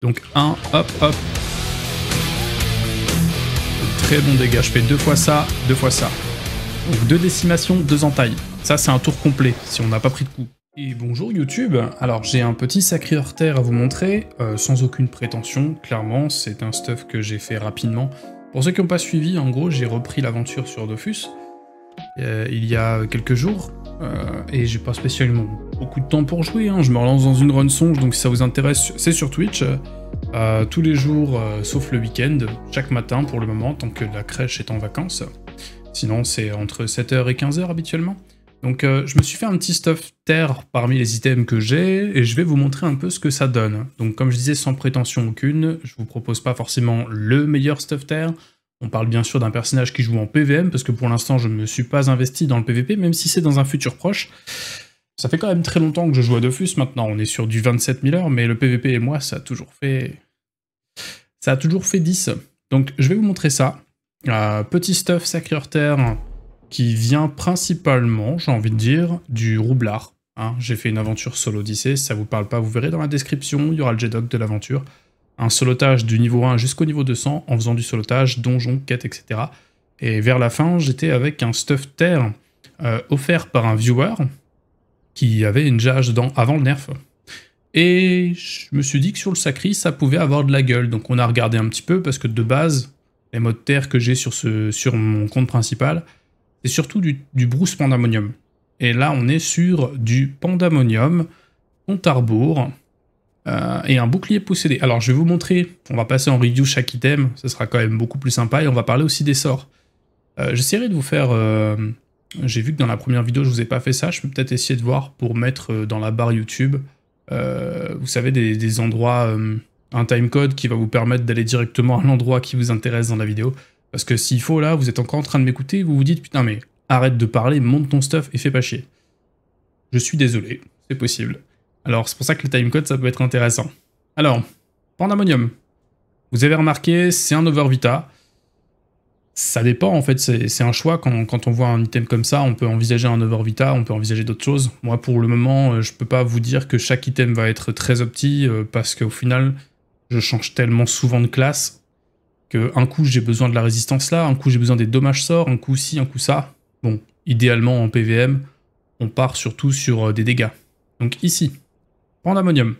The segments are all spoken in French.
Donc 1, hop, hop. Très bon dégât. Je fais deux fois ça, deux fois ça. Donc deux décimations, deux entailles. Ça, c'est un tour complet, si on n'a pas pris de coup. Et bonjour YouTube Alors j'ai un petit sacré hors terre à vous montrer, euh, sans aucune prétention, clairement, c'est un stuff que j'ai fait rapidement. Pour ceux qui n'ont pas suivi, en gros j'ai repris l'aventure sur Dofus, euh, il y a quelques jours. Euh, et j'ai pas spécialement beaucoup de temps pour jouer. Hein. Je me relance dans une run songe, donc si ça vous intéresse, c'est sur Twitch. Euh, tous les jours, sauf le week-end, chaque matin pour le moment, tant que la crèche est en vacances. Sinon, c'est entre 7h et 15h habituellement. Donc, je me suis fait un petit stuff terre parmi les items que j'ai, et je vais vous montrer un peu ce que ça donne. Donc, comme je disais, sans prétention aucune, je vous propose pas forcément le meilleur stuff terre, on parle bien sûr d'un personnage qui joue en PVM, parce que pour l'instant je ne me suis pas investi dans le PVP, même si c'est dans un futur proche. Ça fait quand même très longtemps que je joue à Dofus maintenant, on est sur du 27 000 heures, mais le PVP et moi, ça a toujours fait... Ça a toujours fait 10. Donc je vais vous montrer ça. Euh, petit stuff Terre qui vient principalement, j'ai envie de dire, du roublard. Hein. j'ai fait une aventure solo Odyssey, ça vous parle pas, vous verrez dans la description, il y aura le j de l'aventure un solotage du niveau 1 jusqu'au niveau 200 en faisant du solotage, donjon, quête, etc. Et vers la fin, j'étais avec un stuff terre euh, offert par un viewer qui avait une jage dedans avant le nerf. Et je me suis dit que sur le sacré, ça pouvait avoir de la gueule. Donc on a regardé un petit peu parce que de base, les modes terre que j'ai sur, ce, sur mon compte principal, c'est surtout du, brousse Pandamonium. Et là, on est sur du Pandamonium, compte à euh, et un bouclier possédé. Alors je vais vous montrer, on va passer en review chaque item, ce sera quand même beaucoup plus sympa, et on va parler aussi des sorts. Euh, j'essaierai de vous faire... Euh, j'ai vu que dans la première vidéo je vous ai pas fait ça, je peux peut-être essayer de voir pour mettre dans la barre YouTube, vous savez, des, des endroits, un timecode qui va vous permettre d'aller directement à l'endroit qui vous intéresse dans la vidéo. Parce que s'il faut, là, vous êtes encore en train de m'écouter, vous vous dites, putain mais arrête de parler, monte ton stuff et fais pas chier. Je suis désolé, c'est possible. Alors c'est pour ça que le timecode ça peut être intéressant. Alors, Pandamonium. Vous avez remarqué, c'est un Overvita. Ça dépend en fait, c'est un choix. Quand, on voit un item comme ça, on peut envisager un Overvita, on peut envisager d'autres choses. Moi pour le moment, euh, je peux pas vous dire que chaque item va être très opti euh, parce qu'au final, je change tellement souvent de classe que un coup j'ai besoin de la résistance là, un coup j'ai besoin des dommages sorts, un coup ci, un coup ça. Bon, idéalement en PVM, on part surtout sur euh, des dégâts. Donc ici, Pandamonium.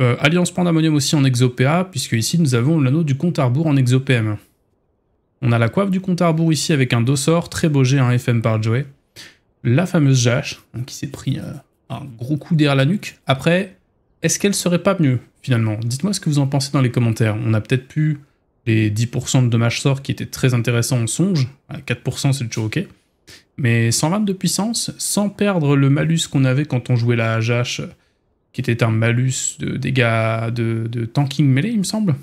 Euh, Alliance Pandamonium aussi en exopéa, puisque ici nous avons l'anneau du compte à rebours en exopm. On a la coiffe du compte à rebours ici avec un sort très beau jet, un FM par Joey. La fameuse Jache, hein, qui s'est pris euh, un gros coup derrière la nuque. Après, est-ce qu'elle serait pas mieux, finalement Dites-moi ce que vous en pensez dans les commentaires. On a peut-être pu les 10% de dommages sort qui étaient très intéressants en songe. 4% c'est toujours ok. Mais 120 de puissance, sans perdre le malus qu'on avait quand on jouait la Jache qui était un malus de dégâts de, tanking mêlé, il me semble.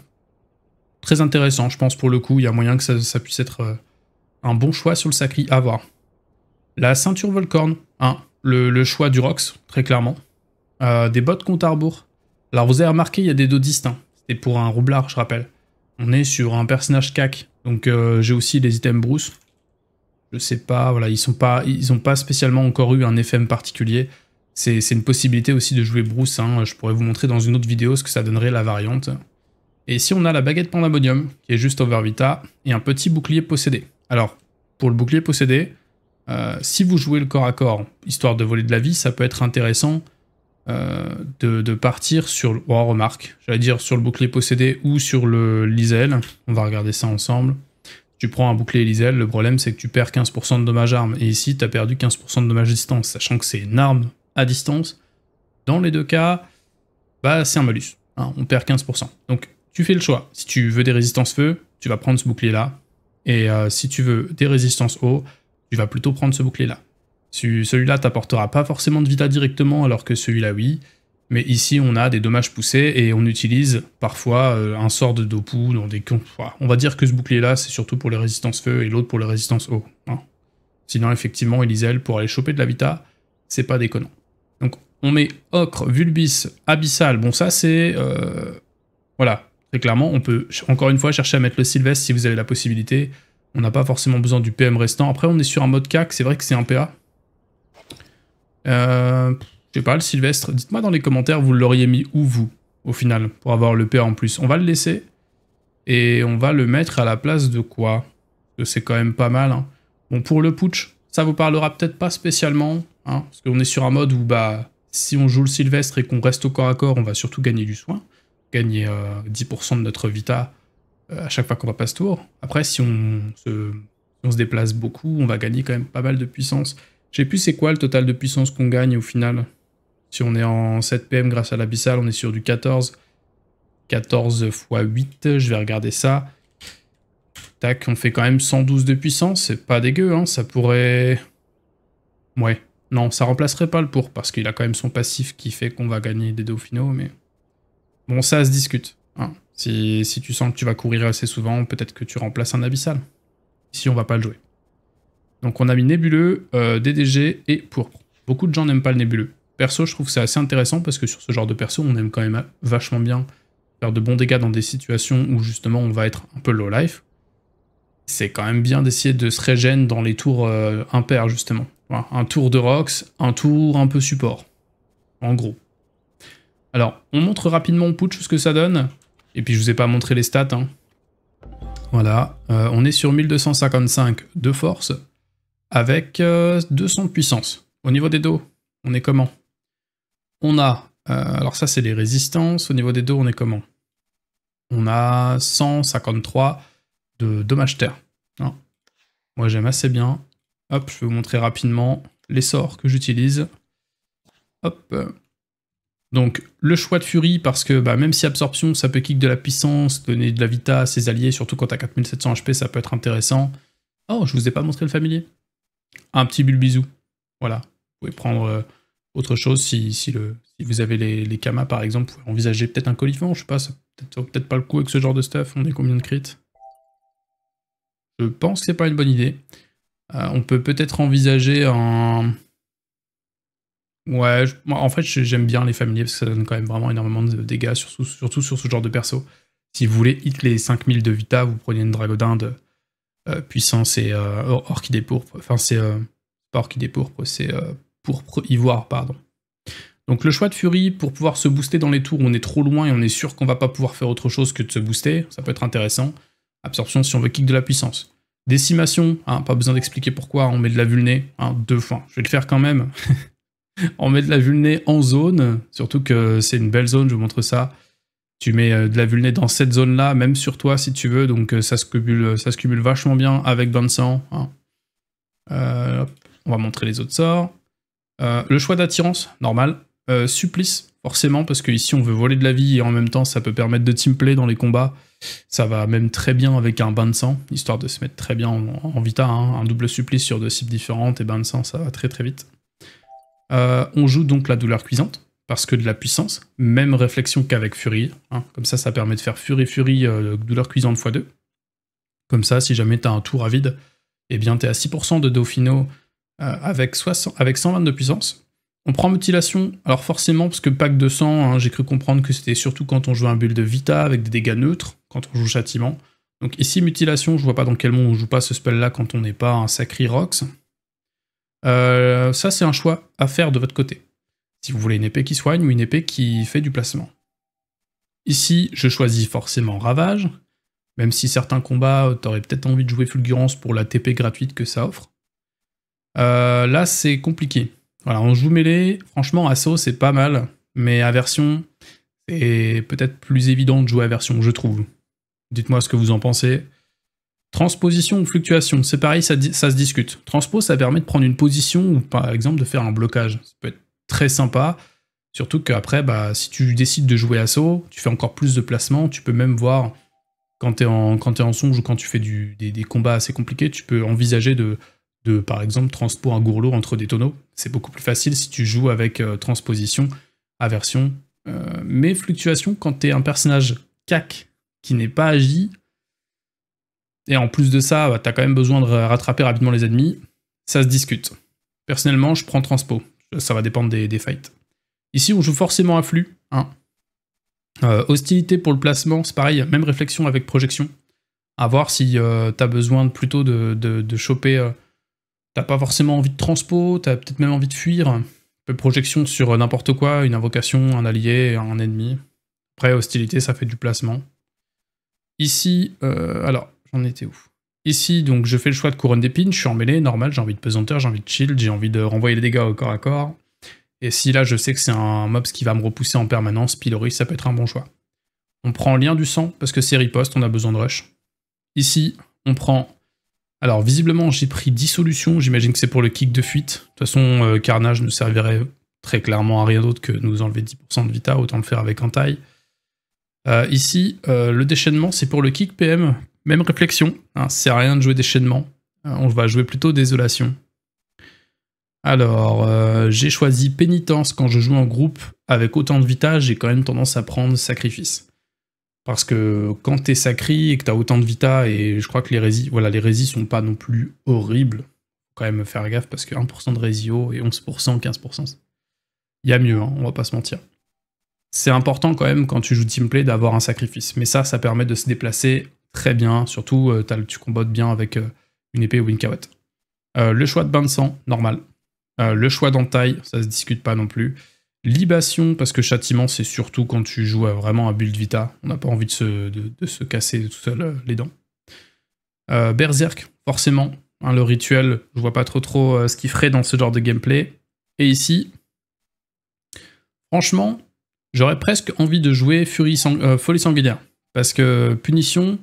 Très intéressant, je pense, pour le coup. Il y a moyen que ça, puisse être euh, un bon choix sur le Sacri à voir. La ceinture Volcorn, hein, le, choix du Rox, très clairement. Euh, des bottes compte à rebours. Alors, vous avez remarqué, il y a des dos distincts. C'était pour un roublard, je rappelle. On est sur un personnage cac, donc euh, j'ai aussi des items Bruce. Je sais pas, voilà, ils sont pas, ils ont pas spécialement encore eu un FM particulier. C'est une possibilité aussi de jouer Bruce, hein. je pourrais vous montrer dans une autre vidéo ce que ça donnerait la variante. Et ici on a la baguette Pandamonium, qui est juste over Vita, et un petit bouclier possédé. Alors, pour le bouclier possédé, euh, si vous jouez le corps à corps, histoire de voler de la vie, ça peut être intéressant euh, de, partir sur... le oh, remarque, j'allais dire sur le bouclier possédé ou sur le l'Isel, on va regarder ça ensemble. Tu prends un bouclier l'Isel, le problème c'est que tu perds 15% de dommage armes, et ici tu as perdu 15% de dommage distance, sachant que c'est une arme à distance, dans les deux cas, bah, c'est un malus. Hein, on perd 15%. Donc tu fais le choix. Si tu veux des résistances feu, tu vas prendre ce bouclier-là. Et euh, si tu veux des résistances eau, tu vas plutôt prendre ce bouclier-là. Celui-là t'apportera pas forcément de vita directement, alors que celui-là, oui. Mais ici, on a des dommages poussés et on utilise parfois euh, un sort de dopu dans des... On va dire que ce bouclier-là, c'est surtout pour les résistances feu et l'autre pour les résistances eau. Hein. Sinon, effectivement, Elisel, pour aller choper de la vita, c'est pas déconnant. On met Ocre, Vulbis, Abyssal. Bon, ça, c'est... Euh, voilà. Très clairement, on peut, encore une fois, chercher à mettre le Sylvestre si vous avez la possibilité. On n'a pas forcément besoin du PM restant. Après, on est sur un mode CAC. C'est vrai que c'est un PA. Je euh, je sais pas, le Sylvestre. Dites-moi dans les commentaires, vous l'auriez mis où, vous, au final, pour avoir le PA en plus. On va le laisser. Et on va le mettre à la place de quoi que C'est quand même pas mal. Hein. Bon, pour le putsch, ça vous parlera peut-être pas spécialement. Hein, parce qu'on est sur un mode où, bah si on joue le Sylvestre et qu'on reste au corps à corps, on va surtout gagner du soin, gagner 10% euh, de notre vita euh, à chaque fois qu'on va pas tour. Après, si on, se, déplace beaucoup, on va gagner quand même pas mal de puissance. J'ai sais plus c'est quoi le total de puissance qu'on gagne au final. Si on est en 7 PM grâce à l'abyssal, on est sur du 14. 14 x 8, je vais regarder ça. Tac, on fait quand même 112 de puissance, c'est pas dégueu, hein, ça pourrait... Ouais, non, ça remplacerait pas le pour, parce qu'il a quand même son passif qui fait qu'on va gagner des Dauphinaux, mais... Bon, ça se discute. Hein. Si, tu sens que tu vas courir assez souvent, peut-être que tu remplaces un Abyssal. Ici, on va pas le jouer. Donc on a mis Nébuleux, euh, DDG et Pourpre. Beaucoup de gens n'aiment pas le Nébuleux. Perso, je trouve que c'est assez intéressant parce que sur ce genre de perso, on aime quand même vachement bien faire de bons dégâts dans des situations où justement on va être un peu low life. C'est quand même bien d'essayer de se régénérer dans les tours impaires, euh, impairs justement un tour de rocks, un tour un peu support. En gros. Alors, on montre rapidement au putsch ce que ça donne. Et puis je vous ai pas montré les stats. Hein. Voilà, euh, on est sur 1255 de force avec 200 euh, de puissance. Au niveau des dos, on est comment On a, euh, alors ça c'est les résistances, au niveau des dos on est comment On a 153 de dommage terre. Hein. Moi j'aime assez bien, Hop, je vais vous montrer rapidement les sorts que j'utilise. Hop. Donc le choix de Fury, parce que bah, même si absorption, ça peut kick de la puissance, donner de la vita à ses alliés, surtout quand t'as 4700 HP, ça peut être intéressant. Oh, je vous ai pas montré le familier. Un petit Bulbizou. Voilà. Vous pouvez prendre euh, autre chose si, le, si vous avez les, les kamas par exemple, vous pouvez envisager peut-être un colifant, je sais pas, ça, ça vaut peut-être pas le coup avec ce genre de stuff, on est combien de crits Je pense que c'est pas une bonne idée. Euh, on peut peut-être envisager un. Ouais, en fait, j'aime bien les familiers parce que ça donne quand même vraiment énormément de dégâts, surtout, surtout sur ce genre de perso. Si vous voulez hit les 5000 de Vita, vous prenez une Dragodinde de euh, puissance et euh, orchidée pourpre. Enfin, euh, c'est pas orchidée pourpre, c'est pourpre ivoire, pardon. Donc le choix de Fury pour pouvoir se booster dans les tours, où on est trop loin et on est sûr qu'on va pas pouvoir faire autre chose que de se booster, ça peut être intéressant. Absorption si on veut kick de la puissance. Décimation, hein, pas besoin d'expliquer pourquoi, on met de la vulné, hein, deux fois, je vais le faire quand même. on met de la vulné en zone, surtout que c'est une belle zone, je vous montre ça. Tu mets euh, de la vulné dans cette zone-là, même sur toi si tu veux, donc euh, ça se cumule, euh, ça se vachement bien avec bain hein. on va montrer les autres sorts. le choix d'attirance, normal. supplice, forcément, parce que ici on veut voler de la vie et en même temps ça peut permettre de teamplay dans les combats. Ça va même très bien avec un bain de sang, histoire de se mettre très bien en, vita. Hein. Un double supplice sur deux cibles différentes et bain de sang, ça va très très vite. Euh, on joue donc la douleur cuisante, parce que de la puissance, même réflexion qu'avec Fury. Hein. Comme ça, ça permet de faire Fury Fury euh, douleur cuisante x2. Comme ça, si jamais t'as un tour à vide, eh bien t'es à 6% de Dauphino euh, avec, 60, avec 120 de puissance. On prend mutilation, alors forcément, parce que pack de sang, hein, j'ai cru comprendre que c'était surtout quand on joue un build Vita avec des dégâts neutres, quand on joue châtiment. Donc ici, mutilation, je vois pas dans quel monde on joue pas ce spell-là quand on n'est pas un sacré rox. Euh, ça, c'est un choix à faire de votre côté. Si vous voulez une épée qui soigne ou une épée qui fait du placement. Ici, je choisis forcément Ravage, même si certains combats, euh, t'aurais peut-être envie de jouer Fulgurance pour la TP gratuite que ça offre. Euh, là, c'est compliqué. Voilà, on joue mêlé. Franchement, assaut, c'est pas mal. Mais Aversion, c'est peut-être plus évident de jouer à je trouve. Dites-moi ce que vous en pensez. Transposition ou fluctuation, c'est pareil, ça, se discute. Transpo, ça permet de prendre une position ou par exemple de faire un blocage. Ça peut être très sympa, surtout qu'après, bah, si tu décides de jouer assaut, tu fais encore plus de placements, tu peux même voir quand tu es, en songe ou quand tu fais des, des, combats assez compliqués, tu peux envisager de, de, par exemple, transport un gourlot entre des tonneaux. C'est beaucoup plus facile si tu joues avec euh, transposition, aversion. Euh, mais fluctuation, quand t'es un personnage cac qui n'est pas agi, et en plus de ça, tu bah, t'as quand même besoin de rattraper rapidement les ennemis, ça se discute. Personnellement, je prends transpo. Ça va dépendre des, fights. Ici, on joue forcément à flux. Hein. Euh, hostilité pour le placement, c'est pareil, même réflexion avec projection. À voir si t'as besoin plutôt de, de, de choper T'as pas forcément envie de transpo, t'as peut-être même envie de fuir. peu projection sur euh, n'importe quoi, une invocation, un allié, un ennemi. Après, hostilité, ça fait du placement. Ici, euh, alors, j'en étais où Ici, donc, je fais le choix de couronne d'épines, je suis en mêlée, normal, j'ai envie de pesanteur, j'ai envie de shield, j'ai envie de renvoyer les dégâts au corps à corps. Et si là, je sais que c'est un mobs qui va me repousser en permanence, pilori, ça peut être un bon choix. On prend lien du sang, parce que c'est riposte, on a besoin de rush. Ici, on prend alors visiblement j'ai pris dissolution. j'imagine que c'est pour le kick de fuite. De toute façon, euh, Carnage ne servirait très clairement à rien d'autre que nous enlever 10% de Vita, autant le faire avec entaille. Euh, ici, euh, le déchaînement, c'est pour le kick PM. Même réflexion, c'est hein, rien de jouer déchaînement. on va jouer plutôt désolation. Alors, j'ai choisi pénitence quand je joue en groupe. Avec autant de Vita, j'ai quand même tendance à prendre sacrifice. Parce que quand t'es sacré et que t'as autant de vita, et je crois que les résis, voilà, les résis sont pas non plus horribles. Faut quand même faire gaffe parce que 1% de résio et 11%, 15%, il y a mieux, hein, on va pas se mentir. C'est important quand même quand tu joues teamplay d'avoir un sacrifice. Mais ça, ça permet de se déplacer très bien. Surtout, euh, tu combattes bien avec euh, une épée ou une cavette. Euh, le choix de bain de sang, normal. le choix d'entaille, ça se discute pas non plus. Libation, parce que châtiment, c'est surtout quand tu joues vraiment à build vita. On n'a pas envie de se, casser tout seul euh, les dents. Euh, berserk, forcément. Hein, le rituel, je vois pas trop trop euh, ce qu'il ferait dans ce genre de gameplay. Et ici, franchement, j'aurais presque envie de jouer Fury Folie Sanguinaire. Parce que Punition,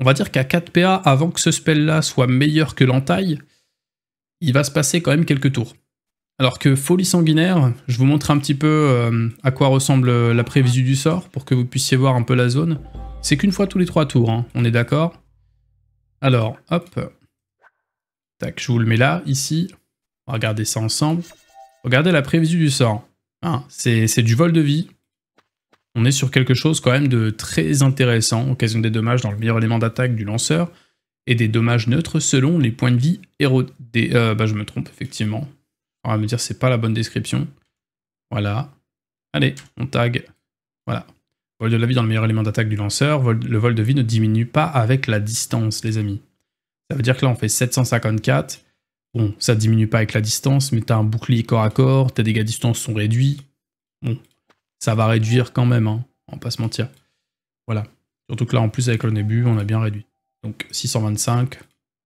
on va dire qu'à 4PA, avant que ce spell-là soit meilleur que l'entaille, il va se passer quand même quelques tours. Alors que Folie Sanguinaire, je vous montre un petit peu euh, à quoi ressemble euh, la prévision du sort pour que vous puissiez voir un peu la zone. C'est qu'une fois tous les trois tours, hein. on est d'accord Alors, hop. Tac, je vous le mets là, ici. On va regarder ça ensemble. Regardez la prévision du sort. Ah, C'est du vol de vie. On est sur quelque chose quand même de très intéressant. occasion des dommages dans le meilleur élément d'attaque du lanceur et des dommages neutres selon les points de vie héros. Euh, bah, je me trompe, effectivement. On va me dire c'est pas la bonne description. Voilà. Allez, on tag. Voilà. Vol de la vie dans le meilleur élément d'attaque du lanceur. le vol de vie ne diminue pas avec la distance, les amis. Ça veut dire que là, on fait 754. Bon, ça diminue pas avec la distance, mais as un bouclier corps à corps, tes dégâts distance sont réduits. Bon, ça va réduire quand même, hein, on va pas se mentir. Voilà. Surtout que là, en plus, avec le début, on a bien réduit. Donc 625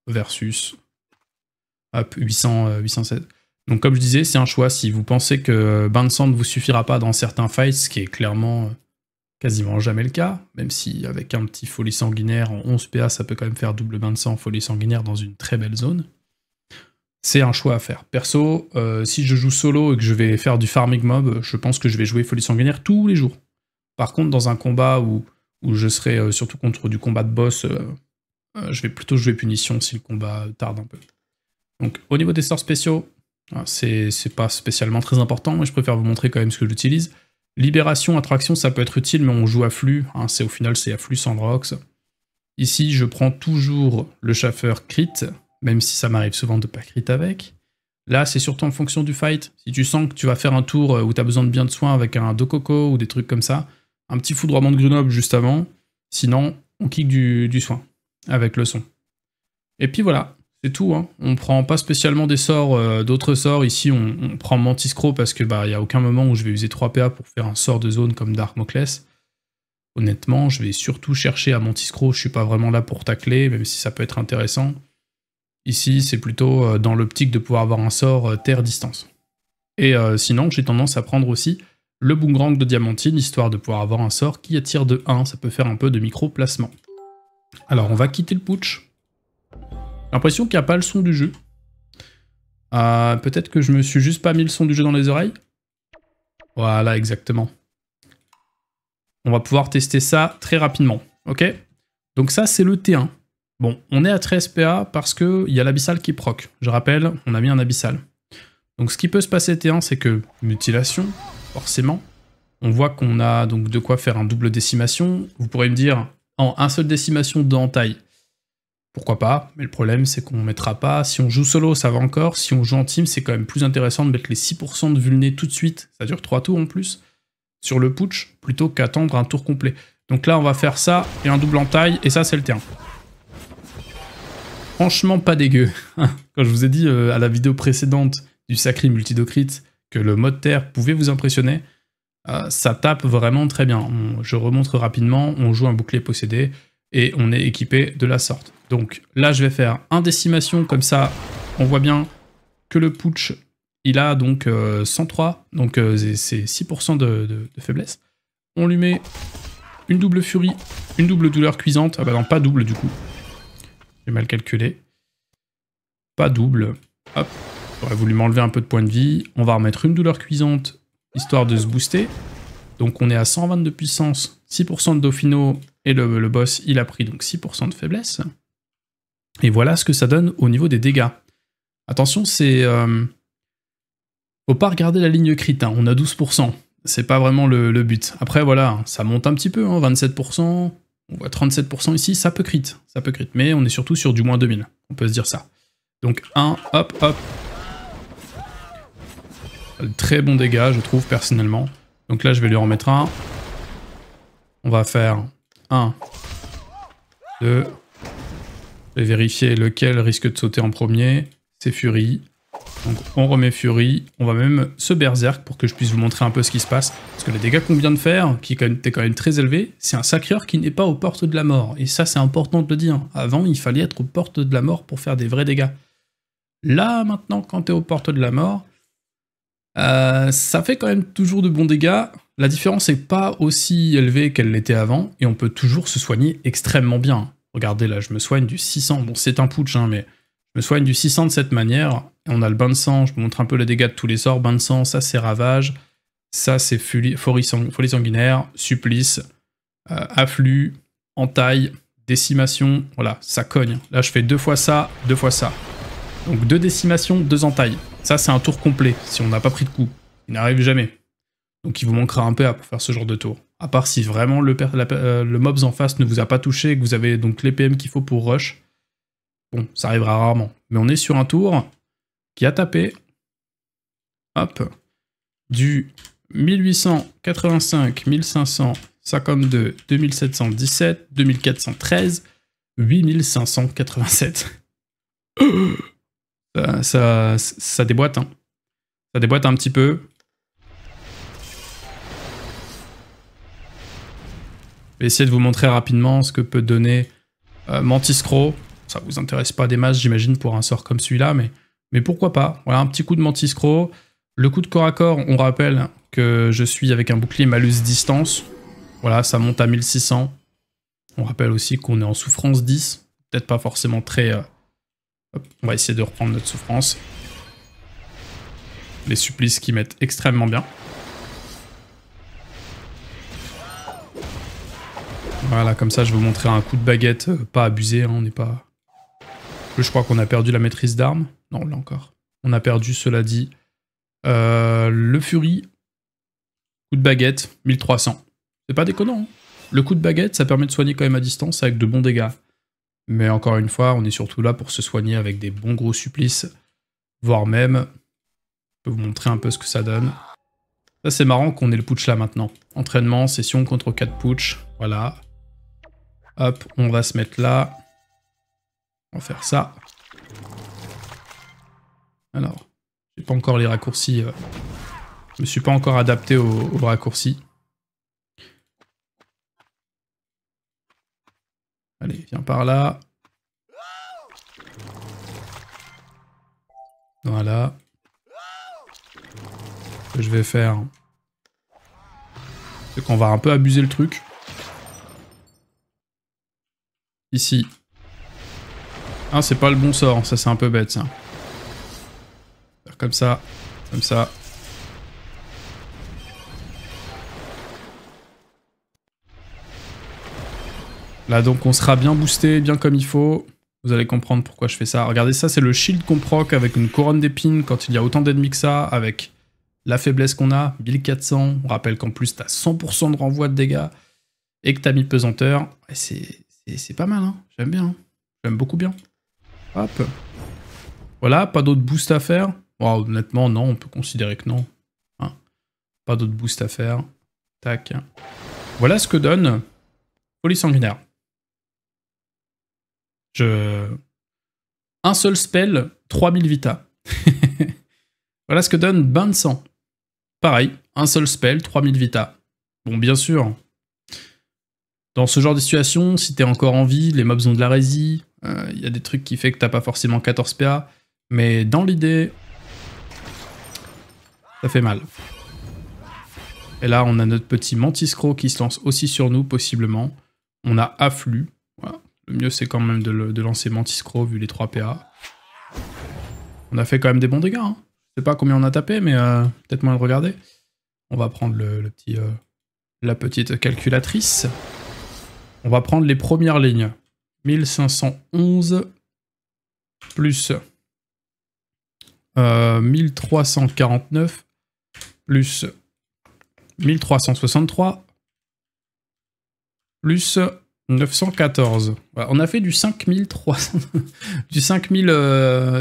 versus hop, 800, donc comme je disais, c'est un choix. Si vous pensez que bain de sang ne vous suffira pas dans certains fights, ce qui est clairement euh, quasiment jamais le cas, même si avec un petit folie sanguinaire en 11 PA, ça peut quand même faire double bain de sang folie sanguinaire dans une très belle zone. C'est un choix à faire. Perso, euh, si je joue solo et que je vais faire du farming mob, je pense que je vais jouer folie sanguinaire tous les jours. Par contre, dans un combat où, où je serai euh, surtout contre du combat de boss, je vais plutôt jouer punition si le combat tarde un peu. Donc au niveau des sorts spéciaux, c'est pas spécialement très important, mais je préfère vous montrer quand même ce que j'utilise. Libération, attraction, ça peut être utile, mais on joue à flux. Hein, c'est au final, c'est à flux rocks Ici, je prends toujours le chauffeur crit, même si ça m'arrive souvent de pas crit avec. Là, c'est surtout en fonction du fight. Si tu sens que tu vas faire un tour euh, où tu as besoin de bien de soins avec un Dococo ou des trucs comme ça, un petit foudroiement de Grenoble juste avant. Sinon, on kick du soin avec le son. Et puis voilà, c'est tout, hein. On prend pas spécialement des sorts, euh, d'autres sorts. Ici, on, prend Mantiscro parce que bah, y a aucun moment où je vais user 3 PA pour faire un sort de zone comme Darkmoclès. Honnêtement, je vais surtout chercher à Mantiscro. Je suis pas vraiment là pour tacler, même si ça peut être intéressant. Ici, c'est plutôt euh, dans l'optique de pouvoir avoir un sort euh, terre-distance. Et sinon, j'ai tendance à prendre aussi le Boomerang de Diamantine, histoire de pouvoir avoir un sort qui attire de 1. Ça peut faire un peu de micro-placement. Alors, on va quitter le putsch L'impression qu'il n'y a pas le son du jeu. Ah, peut-être que je me suis juste pas mis le son du jeu dans les oreilles. Voilà, exactement. On va pouvoir tester ça très rapidement. Ok Donc ça, c'est le T1. Bon, on est à 13 PA parce qu'il y a l'abyssal qui proc. Je rappelle, on a mis un abyssal. Donc ce qui peut se passer T1, c'est que mutilation, forcément. On voit qu'on a donc de quoi faire un double décimation. Vous pourrez me dire, en un seul décimation, d'entaille. taille pourquoi pas, mais le problème c'est qu'on mettra pas, si on joue solo ça va encore, si on joue en team c'est quand même plus intéressant de mettre les 6% de vulné tout de suite, ça dure 3 tours en plus, sur le putsch, plutôt qu'attendre un tour complet. Donc là on va faire ça, et un double en taille, et ça c'est le terrain. Franchement pas dégueu. Quand je vous ai dit euh, à la vidéo précédente du sacré multidocrite que le mode terre pouvait vous impressionner, euh, ça tape vraiment très bien. je remonte rapidement, on joue un bouclier possédé, et on est équipé de la sorte. Donc là, je vais faire un décimation, comme ça, on voit bien que le putsch, il a donc 103, euh, donc euh, c'est 6% de, faiblesse. On lui met une double furie, une double douleur cuisante. Ah bah non, pas double du coup. J'ai mal calculé. Pas double. Hop. J'aurais voulu m'enlever un peu de points de vie. On va remettre une douleur cuisante, histoire de se booster. Donc on est à 122 de puissance, 6% de Dauphino, et le, boss, il a pris donc 6% de faiblesse. Et voilà ce que ça donne au niveau des dégâts. Attention, c'est... Euh, faut pas regarder la ligne crit, hein. on a 12%. C'est pas vraiment le, but. Après, voilà, ça monte un petit peu, 27%, hein, on voit 37% ici, ça peut crit, ça peut crit. Mais on est surtout sur du moins 2000, on peut se dire ça. Donc 1, hop, hop. Très bon dégât, je trouve, personnellement. Donc là, je vais lui remettre un. On va faire 1, 2. Je vais vérifier lequel risque de sauter en premier. C'est Fury. Donc on remet Fury. On va même se berserk pour que je puisse vous montrer un peu ce qui se passe. Parce que les dégâts qu'on vient de faire, qui étaient quand même très élevés, c'est un sacreur qui n'est pas aux portes de la mort. Et ça, c'est important de le dire. Avant, il fallait être aux portes de la mort pour faire des vrais dégâts. Là, maintenant, quand tu es aux portes de la mort, euh, ça fait quand même toujours de bons dégâts. La différence n'est pas aussi élevée qu'elle l'était avant, et on peut toujours se soigner extrêmement bien. Regardez là, je me soigne du 600. Bon, c'est un putsch, hein, mais je me soigne du 600 de cette manière. On a le bain de sang, je vous montre un peu les dégâts de tous les sorts. Bain de sang, ça c'est ravage. Ça c'est folie, sanguinaire, supplice, euh, afflux, entaille, décimation. Voilà, ça cogne. Là, je fais deux fois ça, deux fois ça. Donc deux décimations, deux entailles. Ça, c'est un tour complet, si on n'a pas pris de coup. Il n'arrive jamais. Donc il vous manquera un PA pour faire ce genre de tour. À part si vraiment le, mob euh, mobs en face ne vous a pas touché et que vous avez donc les PM qu'il faut pour rush. Bon, ça arrivera rarement. Mais on est sur un tour qui a tapé. Hop. Du 1885, 1552, 2717, 2413, 8587. Ça, déboîte. Hein. Ça déboîte un petit peu. Je vais essayer de vous montrer rapidement ce que peut donner euh, Mantiscro. Ça vous intéresse pas des masses, j'imagine, pour un sort comme celui-là, mais, pourquoi pas Voilà, un petit coup de Mantiscro. Le coup de corps à corps, on rappelle que je suis avec un bouclier malus distance. Voilà, ça monte à 1600. On rappelle aussi qu'on est en souffrance 10. Peut-être pas forcément très... Euh, on va essayer de reprendre notre souffrance. Les supplices qui mettent extrêmement bien. Voilà, comme ça je vais vous montrer un coup de baguette, euh, pas abusé, hein, on n'est pas... Je crois qu'on a perdu la maîtrise d'armes. Non, là encore. On a perdu, cela dit, euh, le Fury. Coup de baguette, 1300. C'est pas déconnant. Hein. Le coup de baguette, ça permet de soigner quand même à distance avec de bons dégâts. Mais encore une fois, on est surtout là pour se soigner avec des bons gros supplices, voire même, je peux vous montrer un peu ce que ça donne. Ça c'est marrant qu'on ait le putsch là maintenant. Entraînement, session contre 4 putsch, voilà. Hop, on va se mettre là. On va faire ça. Alors, j'ai pas encore les raccourcis. Euh, je me suis pas encore adapté aux raccourcis. Allez, viens par là. Voilà. Ce que je vais faire, c'est qu'on va un peu abuser le truc. Ici. Ah, c'est pas le bon sort, ça c'est un peu bête ça. Faire comme ça, comme ça, Là, donc, on sera bien boosté, bien comme il faut. Vous allez comprendre pourquoi je fais ça. Regardez ça, c'est le shield qu'on proc avec une couronne d'épines quand il y a autant d'ennemis que ça, avec la faiblesse qu'on a, 1400. On rappelle qu'en plus, t'as 100% de renvoi de dégâts et que t'as mis pesanteur. C'est pas mal, hein. j'aime bien. Hein. J'aime beaucoup bien. Hop. Voilà, pas d'autres boost à faire. honnêtement, non, on peut considérer que non. Hein. Pas d'autres boost à faire. Tac. Voilà ce que donne Polysanguinaire. Un seul spell, 3000 Vita. voilà ce que donne Bain de sang. Pareil, un seul spell, 3000 Vita. Bon, bien sûr. Dans ce genre de situation, si t'es encore en vie, les mobs ont de la résie il euh, y a des trucs qui fait que t'as pas forcément 14 PA, mais dans l'idée, ça fait mal. Et là, on a notre petit Mantiscro qui se lance aussi sur nous, possiblement. On a Afflu mieux, c'est quand même de, lancer Mantiscrow vu les 3 PA. On a fait quand même des bons dégâts. Je hein. Je sais pas combien on a tapé, mais euh, peut-être moins de regarder. On va prendre le, petit, euh, la petite calculatrice. On va prendre les premières lignes. 1511 plus 1349 euh, plus 1363 plus 914. on a fait du 5300, du 5000,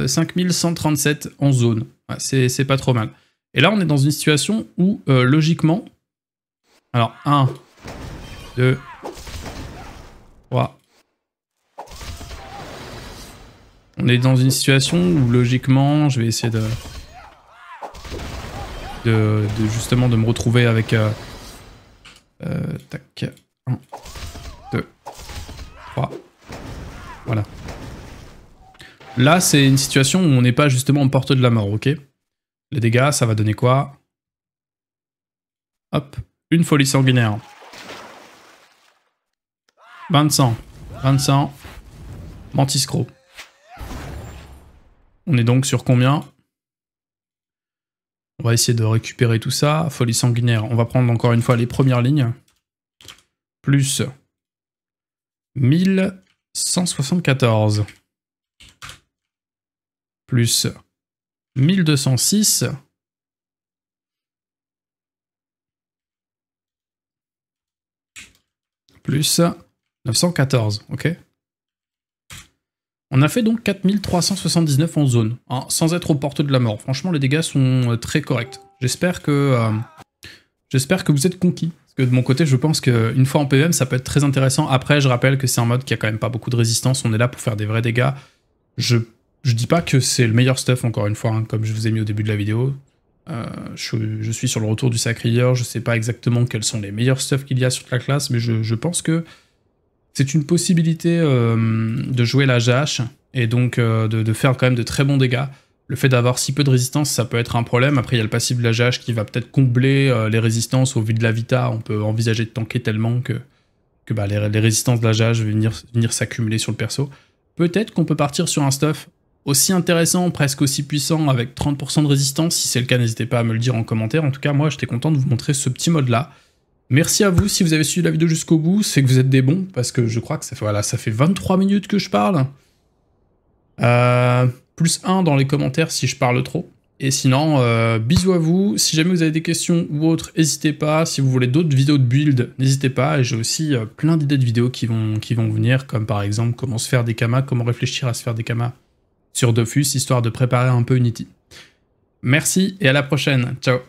5137 euh, en zone. c'est pas trop mal. Et là, on est dans une situation où, euh, logiquement... Alors, 1, 2, 3. On est dans une situation où, logiquement, je vais essayer de... De, justement de me retrouver avec... Euh, tac. Voilà. Là, c'est une situation où on n'est pas justement en porte de la mort, ok Les dégâts, ça va donner quoi Hop, une folie sanguinaire. 20 25. Mantiscro. On est donc sur combien On va essayer de récupérer tout ça. Folie sanguinaire, on va prendre encore une fois les premières lignes. Plus 1174 plus 1206 plus 914, ok On a fait donc 4379 en zone, hein, sans être aux portes de la mort. Franchement, les dégâts sont euh, très corrects. J'espère que, euh, j'espère que vous êtes conquis de mon côté, je pense qu'une fois en PVM, e ça peut être très intéressant. Après, je rappelle que c'est un mode qui a quand même pas beaucoup de résistance. On est là pour faire des vrais dégâts. Je, dis pas que c'est le meilleur stuff, encore une fois, hein, comme je vous ai mis au début de la vidéo. Euh, je, suis sur le retour du sacrilleur, je sais pas exactement quels sont les meilleurs stuff qu'il y a sur la classe, mais je, pense que c'est une possibilité euh, de jouer la Jache et donc euh, de, de, faire quand même de très bons dégâts le fait d'avoir si peu de résistance, ça peut être un problème. Après, il y a le passif de la qui va peut-être combler euh, les résistances au vu de la Vita. On peut envisager de tanker tellement que, que bah, les, résistances de la GH vont venir, venir s'accumuler sur le perso. Peut-être qu'on peut partir sur un stuff aussi intéressant, presque aussi puissant, avec 30% de résistance. Si c'est le cas, n'hésitez pas à me le dire en commentaire. En tout cas, moi, j'étais content de vous montrer ce petit mode-là. Merci à vous si vous avez suivi la vidéo jusqu'au bout. C'est que vous êtes des bons, parce que je crois que ça voilà, ça fait 23 minutes que je parle. Euh plus 1 dans les commentaires si je parle trop. Et sinon, euh, bisous à vous. Si jamais vous avez des questions ou autres, n'hésitez pas. Si vous voulez d'autres vidéos de build, n'hésitez pas. Et j'ai aussi euh, plein d'idées de vidéos qui vont, qui vont venir, comme par exemple comment se faire des kamas, comment réfléchir à se faire des kamas sur Dofus, histoire de préparer un peu Unity. Merci et à la prochaine. Ciao